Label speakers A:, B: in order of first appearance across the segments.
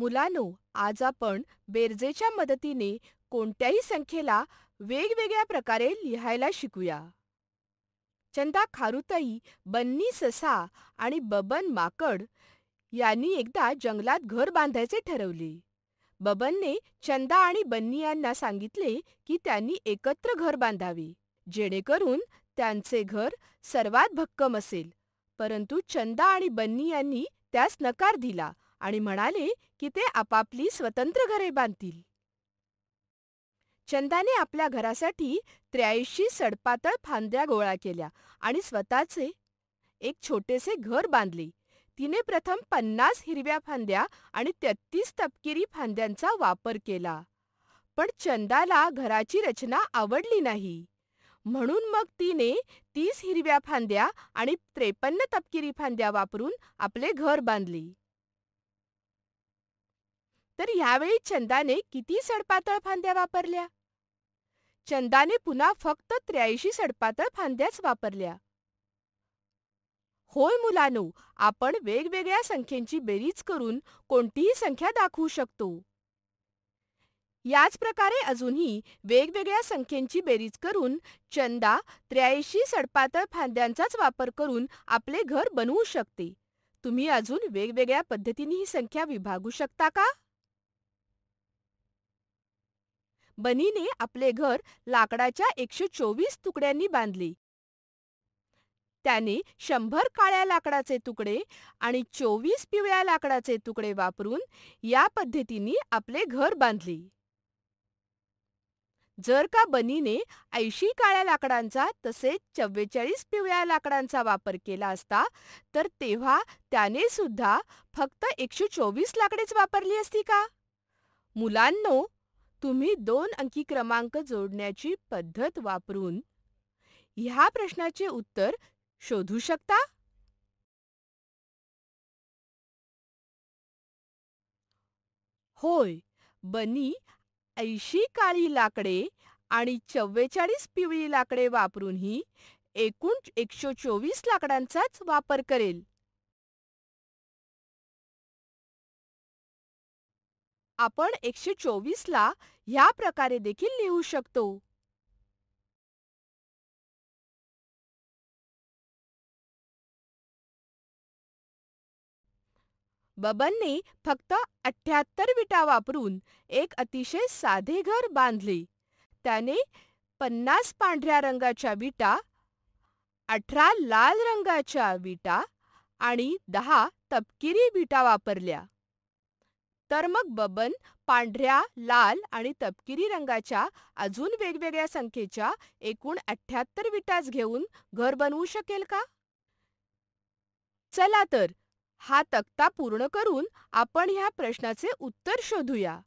A: मुलानो आज आपण बेरजेच्या मदतीने कोणत्याही संख्येला वेगवेगळ्या प्रकारे लिहायला शिकूया चंदा खारुताई बन्नी ससा आणि बबन माकड यांनी एकदा जंगलात घर बांधायचे ठरवले बबनने चंदा आणि बन्नी यांना सांगितले की त्यांनी एकत्र घर बांधावे जेणेकरून त्यांचे घर सर्वात भक्कम असेल परंतु चंदा आणि बन्नी यांनी त्यास नकार दिला आणि म्हणाले की ते आपापली स्वतंत्र घरे बांधतील चंदाने आपल्या घरासाठी त्र्याऐंशी सडपातळ फांद्या गोळा केल्या आणि स्वतःचे एक छोटेसे घर बांधले तिने प्रथम पन्नास हिरव्या फांद्या आणि तेहतीस तपकिरी फांद्यांचा वापर केला पण चंदाला घराची रचना आवडली नाही म्हणून मग तिने तीस हिरव्या फांद्या आणि त्रेपन्न तपकिरी फांद्या वापरून आपले घर बांधली तर यावेळी चंदाने किती सडपातळ फांद्या वापरल्या चंदाने पुन्हा फक्त त्र्याऐंशी सडपातळ फांद्याच वापरल्या होय मुलानो आपण वेगवेगळ्या संख्येची बेरीज करून कोणतीही संख्या दाखवू शकतो याच प्रकारे अजूनही वेगवेगळ्या संख्येची बेरीज करून चंदा त्र्याऐंशी सडपातळ फांद्यांचाच वापर करून आपले घर बनवू शकते तुम्ही अजून वेगवेगळ्या पद्धतीने ही संख्या विभागू शकता का बनीने आपले घर लाकडाच्या एकशे चोवीस तुकड्यांनी बांधली त्याने शंभर काळ्या लाकडाचे तुकडे आणि चोवीस पिवळ्या लाकडाचे तुकडे वापरून या पद्धतीने आपले घर बांधले जर का बनीने ऐंशी काळ्या लाकडांचा तसेच चव्वेचाळीस पिवळ्या लाकडांचा वापर केला असता तर तेव्हा त्याने सुद्धा फक्त एकशे चोवीस लाकडेच वापरली असती का मुलांनो तुम्ही दोन अंकी क्रमांक
B: जोडण्याची पद्धत वापरून ह्या प्रश्नाचे उत्तर शोधू शकता होय बनी ऐंशी काळी लाकडे
A: आणि चव्वेचाळीस पिवळी लाकडे वापरूनही एकूण एकशे चोवीस
B: लाकडांचाच वापर करेल आपण एकशे ला ह्या प्रकारे देखील लिहू शकतो बबनने फक्त अठ्ठ्याहत्तर विटा वापरून एक अतिशय साधे घर बांधले
A: त्याने पन्नास पांढऱ्या रंगाच्या विटा अठरा लाल रंगाच्या विटा आणि दहा तपकिरी विटा वापरल्या तर मग बबन पांढऱ्या लाल आणि तपकिरी रंगाच्या अजून वेगवेगळ्या संख्येच्या एकूण अठ्ठ्याहत्तर विटास घेऊन घर बनवू शकेल का
B: चला तर हा तक्ता पूर्ण करून आपण ह्या प्रश्नाचे उत्तर शोधूया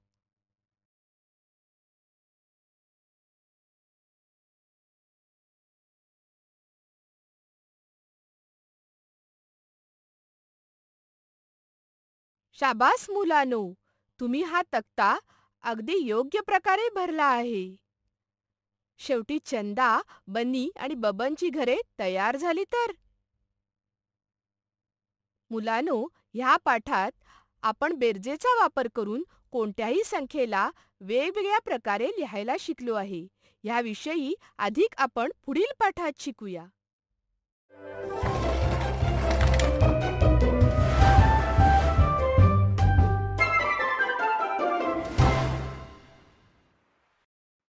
B: शाबास मुलानो तुम्ही हा तक्ता अगदी योग्य प्रकारे भरला आहे
A: शेवटी चंदा बनी आणि बबनची घरे तयार झाली तर मुलानो ह्या पाठात आपण बेरजेचा वापर करून कोणत्याही संख्येला वेगवेगळ्या प्रकारे लिहायला शिकलो आहे ह्याविषयी अधिक आपण पुढील पाठात शिकूया